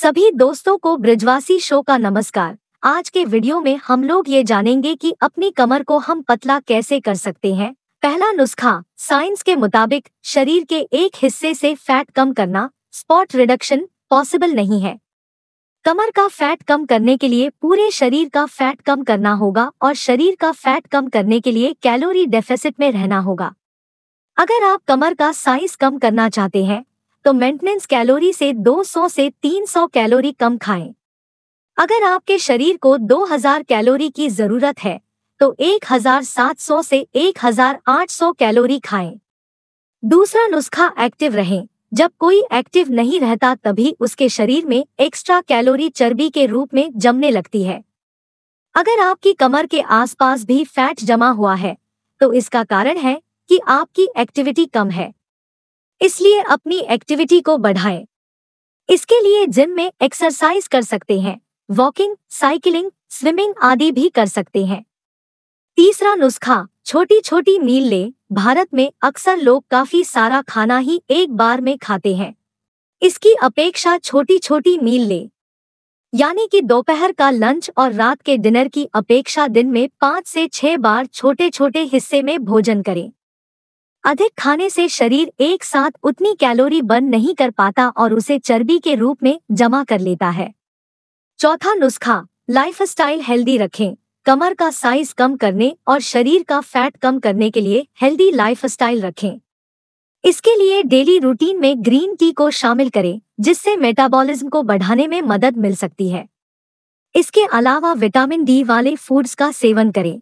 सभी दोस्तों को ब्रिजवासी शो का नमस्कार आज के वीडियो में हम लोग ये जानेंगे कि अपनी कमर को हम पतला कैसे कर सकते हैं पहला नुस्खा साइंस के मुताबिक शरीर के एक हिस्से से फैट कम करना स्पॉट रिडक्शन पॉसिबल नहीं है कमर का फैट कम करने के लिए पूरे शरीर का फैट कम करना होगा और शरीर का फैट कम करने के लिए कैलोरी डेफिसिट में रहना होगा अगर आप कमर का साइज कम करना चाहते हैं तो मेंटेनेंस कैलोरी से 200 से 300 कैलोरी कम खाएं। अगर आपके शरीर को 2000 कैलोरी की जरूरत है तो 1700 से 1800 कैलोरी खाएं। दूसरा नुस्खा एक्टिव रहें जब कोई एक्टिव नहीं रहता तभी उसके शरीर में एक्स्ट्रा कैलोरी चर्बी के रूप में जमने लगती है अगर आपकी कमर के आसपास भी फैट जमा हुआ है तो इसका कारण है कि आपकी एक्टिविटी कम है इसलिए अपनी एक्टिविटी को बढ़ाएं। इसके लिए जिम में एक्सरसाइज कर सकते हैं वॉकिंग साइकिलिंग स्विमिंग आदि भी कर सकते हैं तीसरा नुस्खा छोटी छोटी मील ले भारत में अक्सर लोग काफी सारा खाना ही एक बार में खाते हैं इसकी अपेक्षा छोटी छोटी मील ले यानी कि दोपहर का लंच और रात के डिनर की अपेक्षा दिन में पाँच से छह बार छोटे छोटे हिस्से में भोजन करें अधिक खाने से शरीर एक साथ उतनी कैलोरी बर्न नहीं कर पाता और उसे चर्बी के रूप में जमा कर लेता है चौथा नुस्खा लाइफस्टाइल हेल्दी रखें कमर का साइज कम करने और शरीर का फैट कम करने के लिए हेल्दी लाइफस्टाइल रखें इसके लिए डेली रूटीन में ग्रीन टी को शामिल करें जिससे मेटाबॉलिज्म को बढ़ाने में मदद मिल सकती है इसके अलावा विटामिन डी वाले फूड्स का सेवन करें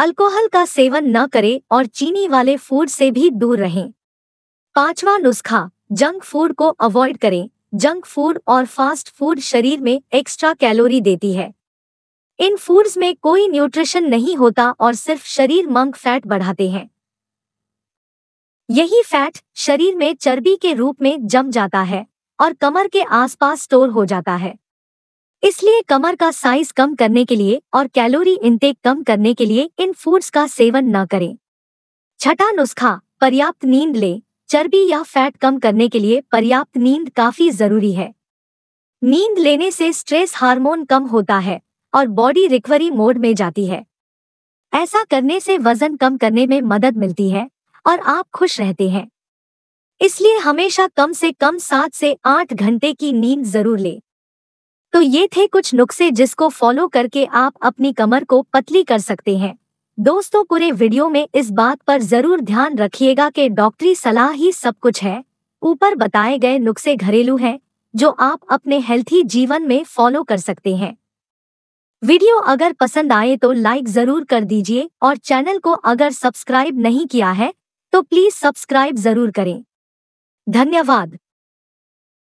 अल्कोहल का सेवन न करें और चीनी वाले फूड से भी दूर रहें पांचवा नुस्खा जंक फूड को अवॉइड करें जंक फूड और फास्ट फूड शरीर में एक्स्ट्रा कैलोरी देती है इन फूड्स में कोई न्यूट्रिशन नहीं होता और सिर्फ शरीर मंग फैट बढ़ाते हैं यही फैट शरीर में चर्बी के रूप में जम जाता है और कमर के आसपास स्टोर हो जाता है इसलिए कमर का साइज कम करने के लिए और कैलोरी इनटेक कम करने के लिए इन फूड्स का सेवन न करें छठा नुस्खा पर्याप्त नींद ले चर्बी या फैट कम करने के लिए पर्याप्त नींद काफी जरूरी है नींद लेने से स्ट्रेस हार्मोन कम होता है और बॉडी रिकवरी मोड में जाती है ऐसा करने से वजन कम करने में मदद मिलती है और आप खुश रहते हैं इसलिए हमेशा कम से कम सात से आठ घंटे की नींद जरूर लें तो ये थे कुछ नुस्खे जिसको फॉलो करके आप अपनी कमर को पतली कर सकते हैं दोस्तों पूरे वीडियो में इस बात पर जरूर ध्यान रखिएगा कि डॉक्टरी सलाह ही सब कुछ है ऊपर बताए गए नुस्खे घरेलू हैं जो आप अपने हेल्थी जीवन में फॉलो कर सकते हैं वीडियो अगर पसंद आए तो लाइक जरूर कर दीजिए और चैनल को अगर सब्सक्राइब नहीं किया है तो प्लीज सब्सक्राइब जरूर करें धन्यवाद